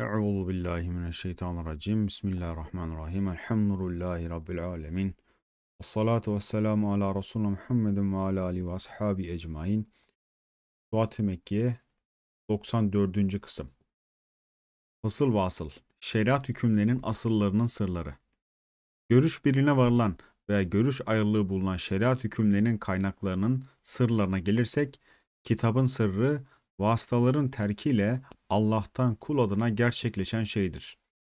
Euzu billahi mineşşeytanirracim. Bismillahirrahmanirrahim. Elhamdülillahi rabbil alamin. Ves salatu vesselam ala Resulullah Muhammedin ve ala ali ve ashabi ecmaîn. Fuat Mekke 94. kısım. Asıl vasıl. Şeriat hükümlerinin asıllarının sırları. Görüş birine varılan veya görüş ayrılığı bulunan şeriat hükümlerinin kaynaklarının sırlarına gelirsek, kitabın sırrı vasıtaların terkiyle Allah'tan kul adına gerçekleşen şeydir.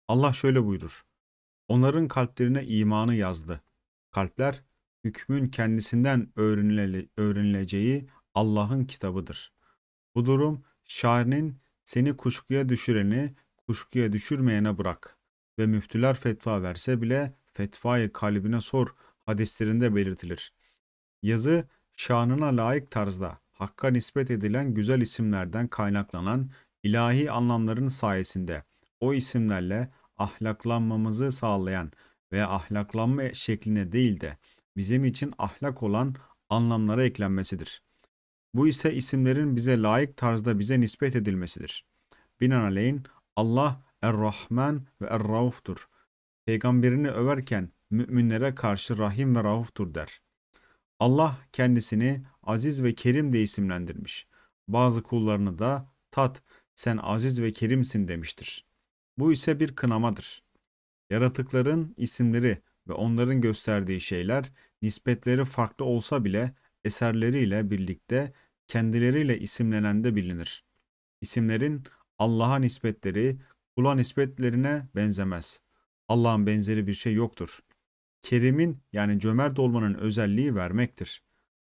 Allah şöyle buyurur. Onların kalplerine imanı yazdı. Kalpler hükmün kendisinden öğrenileceği Allah'ın kitabıdır. Bu durum şairinin seni kuşkuya düşüreni kuşkuya düşürmeyene bırak ve müftüler fetva verse bile fetvayı kalbine sor hadislerinde belirtilir. Yazı şanına layık tarzda Hakk'a nispet edilen güzel isimlerden kaynaklanan ilahi anlamların sayesinde o isimlerle ahlaklanmamızı sağlayan ve ahlaklanma şekline değil de bizim için ahlak olan anlamlara eklenmesidir. Bu ise isimlerin bize layık tarzda bize nispet edilmesidir. Binaenaleyh Allah Er-Rahman ve Er-Rauf'tur. Peygamberini överken müminlere karşı rahim ve rauftur der. Allah kendisini aziz ve kerim de isimlendirmiş. Bazı kullarını da tat sen aziz ve kerimsin demiştir. Bu ise bir kınamadır. Yaratıkların isimleri ve onların gösterdiği şeyler nispetleri farklı olsa bile eserleriyle birlikte kendileriyle isimlenen de bilinir. İsimlerin Allah'a nispetleri kula nispetlerine benzemez. Allah'ın benzeri bir şey yoktur. Kerim'in yani cömert olmanın özelliği vermektir.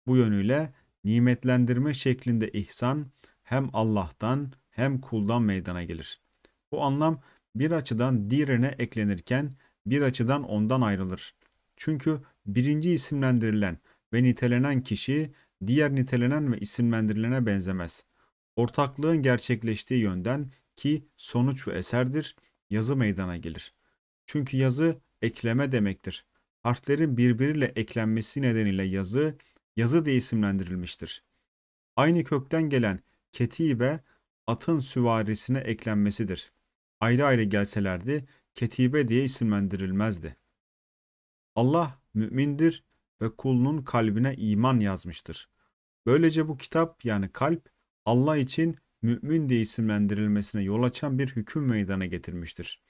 Bu yönüyle nimetlendirme şeklinde ihsan hem Allah'tan hem kuldan meydana gelir. Bu anlam bir açıdan diğerine eklenirken bir açıdan ondan ayrılır. Çünkü birinci isimlendirilen ve nitelenen kişi diğer nitelenen ve isimlendirilene benzemez. Ortaklığın gerçekleştiği yönden ki sonuç ve eserdir yazı meydana gelir. Çünkü yazı ekleme demektir harflerin birbiriyle eklenmesi nedeniyle yazı, yazı diye isimlendirilmiştir. Aynı kökten gelen ketibe, atın süvarisine eklenmesidir. Ayrı ayrı gelselerdi, ketibe diye isimlendirilmezdi. Allah mümindir ve kulunun kalbine iman yazmıştır. Böylece bu kitap yani kalp Allah için mümin diye isimlendirilmesine yol açan bir hüküm meydana getirmiştir.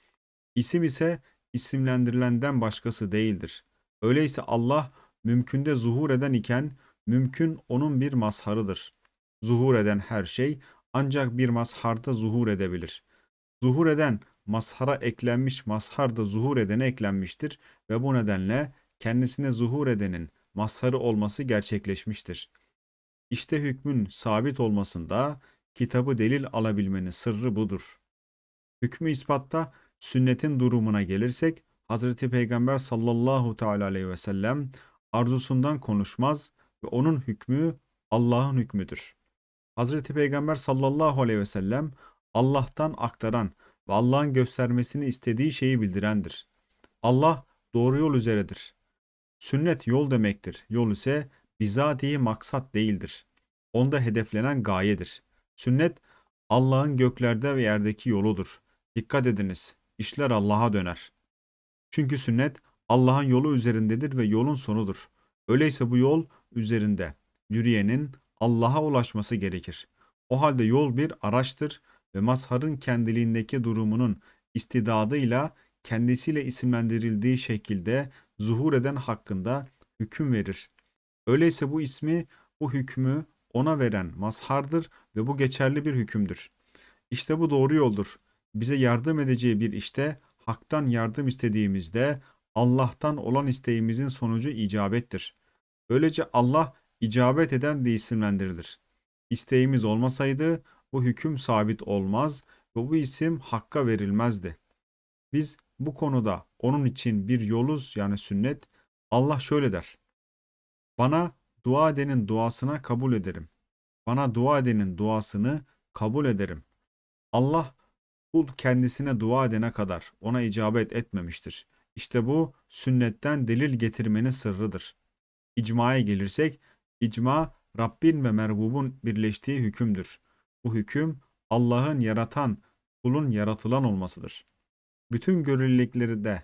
İsim ise isimlendirilenden başkası değildir. Öyleyse Allah mümkünde zuhur eden iken mümkün onun bir mazharıdır. Zuhur eden her şey ancak bir mazharda zuhur edebilir. Zuhur eden mazhara eklenmiş mazhar da zuhur edene eklenmiştir ve bu nedenle kendisine zuhur edenin mazharı olması gerçekleşmiştir. İşte hükmün sabit olmasında kitabı delil alabilmenin sırrı budur. Hükmü ispatta sünnetin durumuna gelirsek Hazreti Peygamber sallallahu teala aleyhi ve sellem arzusundan konuşmaz ve onun hükmü Allah'ın hükmüdür. Hazreti Peygamber sallallahu aleyhi ve sellem Allah'tan aktaran ve Allah'ın göstermesini istediği şeyi bildirendir. Allah doğru yol üzeredir. Sünnet yol demektir. Yol ise bizatihi maksat değildir. Onda hedeflenen gayedir. Sünnet Allah'ın göklerde ve yerdeki yoludur. Dikkat ediniz işler Allah'a döner. Çünkü sünnet Allah'ın yolu üzerindedir ve yolun sonudur. Öyleyse bu yol üzerinde yürüyenin Allah'a ulaşması gerekir. O halde yol bir araçtır ve mazharın kendiliğindeki durumunun istidadıyla kendisiyle isimlendirildiği şekilde zuhur eden hakkında hüküm verir. Öyleyse bu ismi, bu hükmü ona veren mazhardır ve bu geçerli bir hükümdür. İşte bu doğru yoldur bize yardım edeceği bir işte haktan yardım istediğimizde Allah'tan olan isteğimizin sonucu icabettir. Böylece Allah icabet eden de isimlendirilir. İsteğimiz olmasaydı bu hüküm sabit olmaz ve bu isim hakka verilmezdi. Biz bu konuda onun için bir yoluz yani sünnet. Allah şöyle der. Bana dua edenin duasına kabul ederim. Bana dua edenin duasını kabul ederim. Allah Kul kendisine dua edene kadar ona icabet etmemiştir. İşte bu sünnetten delil getirmenin sırrıdır. İcmaya gelirsek, icma Rabbin ve merbubun birleştiği hükümdür. Bu hüküm Allah'ın yaratan, kulun yaratılan olmasıdır. Bütün görelilikleri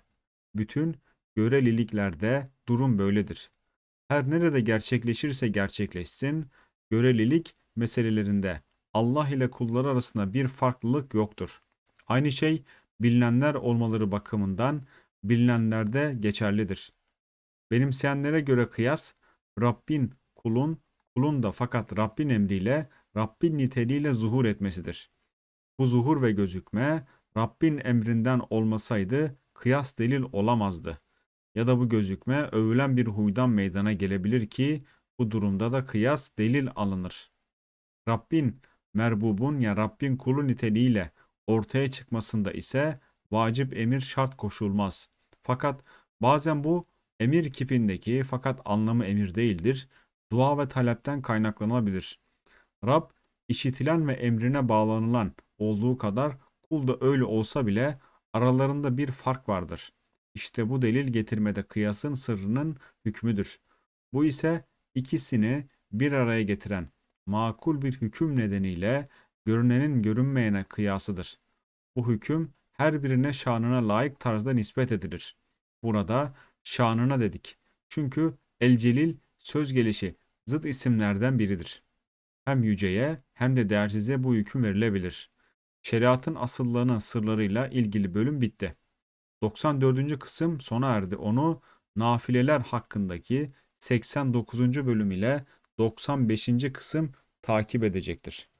bütün göreliliklerde durum böyledir. Her nerede gerçekleşirse gerçekleşsin, görelilik meselelerinde Allah ile kullar arasında bir farklılık yoktur. Aynı şey bilinenler olmaları bakımından bilinenlerde geçerlidir. Benimseyenlere göre kıyas Rabbin kulun, kulun da fakat Rabbin emriyle, Rabbin niteliğiyle zuhur etmesidir. Bu zuhur ve gözükme Rabbin emrinden olmasaydı kıyas delil olamazdı. Ya da bu gözükme övülen bir huydan meydana gelebilir ki bu durumda da kıyas delil alınır. Rabbin merbubun ya Rabbin kulu niteliğiyle ortaya çıkmasında ise vacip emir şart koşulmaz. Fakat bazen bu emir kipindeki fakat anlamı emir değildir. Dua ve talepten kaynaklanabilir. Rab işitilen ve emrine bağlanılan olduğu kadar kul da öyle olsa bile aralarında bir fark vardır. İşte bu delil getirmede kıyasın sırrının hükmüdür. Bu ise ikisini bir araya getiren makul bir hüküm nedeniyle görünenin görünmeyene kıyasıdır. Bu hüküm her birine şanına layık tarzda nispet edilir. Burada şanına dedik. Çünkü El Celil söz gelişi zıt isimlerden biridir. Hem yüceye hem de değersize bu hüküm verilebilir. Şeriatın asıllarının sırlarıyla ilgili bölüm bitti. 94. kısım sona erdi. Onu nafileler hakkındaki 89. bölüm ile 95. kısım takip edecektir.